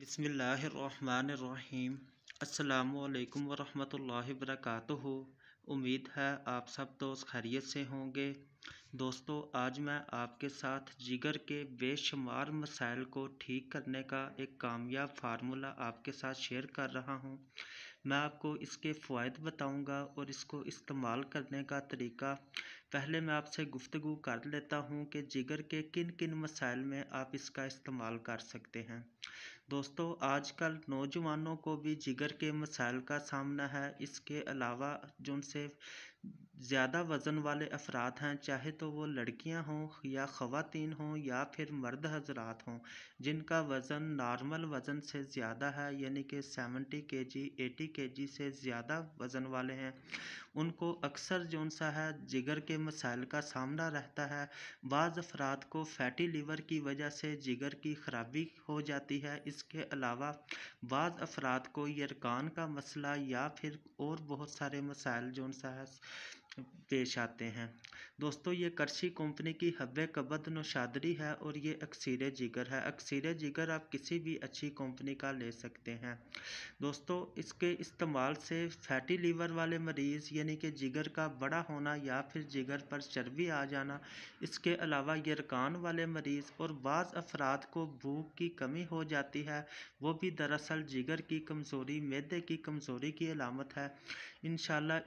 बिसमीम् अल्लाम वरहमल वर्क उम्मीद है आप सब दोस्त खैरियत से होंगे दोस्तों आज मैं आपके साथ जिगर के बेशुमार मसाइल को ठीक करने का एक कामयाब फार्मूला आपके साथ शेयर कर रहा हूँ मैं आपको इसके फ़ायद बताऊँगा और इसको इस्तेमाल करने का तरीका पहले मैं आपसे गुफ्तु कर लेता हूँ कि जिगर के किन किन मसाइल में आप इसका इस्तेमाल कर सकते हैं दोस्तों आजकल नौजवानों को भी जिगर के मसाइल का सामना है इसके अलावा जिनसे ज़्यादा वज़न वाले अफराद हैं चाहे तो वो लड़कियां हों या ख़वान हों या फिर मर्द हजरात हों जिनका वज़न नॉर्मल वज़न से ज़्यादा है यानी कि सेवेंटी के जी एटी के जी से ज़्यादा वज़न वाले हैं उनको अक्सर जौन सा है जिगर के मसाइल का सामना रहता है बाज़ अफराद को फैटी लीवर की वजह से जिगर की खराबी हो जाती है इसके अलावा बाज़ अफराद को यरकान का मसला या फिर और बहुत सारे मसाइल जौन सा है पेश आते हैं दोस्तों ये करशी कंपनी की हब्बे कबद नौशादरी है और ये अक्सर जिगर है अक्सीर जिगर आप किसी भी अच्छी कंपनी का ले सकते हैं दोस्तों इसके इस्तेमाल से फैटी लीवर वाले मरीज़ यानी कि जिगर का बड़ा होना या फिर जिगर पर चर्बी आ जाना इसके अलावा ये रकान वाले मरीज़ और बाज़ अफराद को भूख की कमी हो जाती है वो भी दरअसल जिगर की कमज़ोरी मैदे की कमज़ोरी की अलामत है इन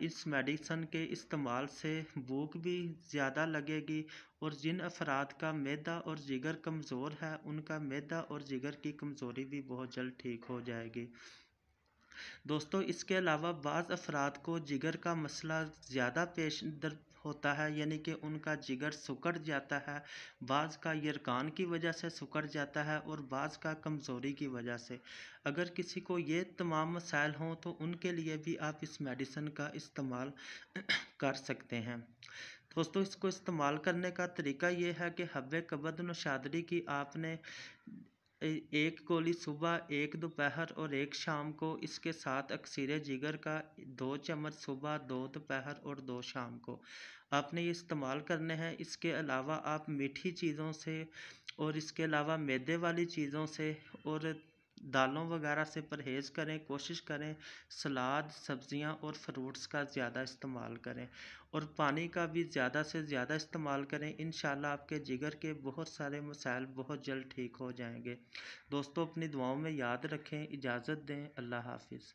इस मेडिसन के इस इस्तेमाल से भूख भी ज़्यादा लगेगी और जिन अफराद का मैदा और जिगर कमज़ोर है उनका मैदा और जिगर की कमज़ोरी भी बहुत जल्द ठीक हो जाएगी दोस्तों इसके अलावा बाज़ अफराद को जिगर का मसला ज़्यादा पेश दर होता है यानी कि उनका जिगर सुकड़ जाता है बाज़ का यरकान की वजह से सुकड़ जाता है और बाज़ का कमज़ोरी की वजह से अगर किसी को ये तमाम मसाइल हों तो उनके लिए भी आप इस मेडिसन का इस्तेमाल कर सकते हैं दोस्तों इसको इस्तेमाल करने का तरीका ये है कि हब्बे कबद नशादरी की आपने एक गोली सुबह एक दोपहर और एक शाम को इसके साथ अक्सीरे जिगर का दो चम्मच सुबह दो दोपहर और दो शाम को आपने ये इस्तेमाल करने हैं इसके अलावा आप मीठी चीज़ों से और इसके अलावा मैदे वाली चीज़ों से और दालों वगैरह से परहेज़ करें कोशिश करें सलाद सब्ज़ियाँ और फ़्रूट्स का ज़्यादा इस्तेमाल करें और पानी का भी ज़्यादा से ज़्यादा इस्तेमाल करें इन आपके जिगर के बहुत सारे मसाइल बहुत जल्द ठीक हो जाएंगे दोस्तों अपनी दुआओं में याद रखें इजाज़त दें अल्लाह हाफ़िज़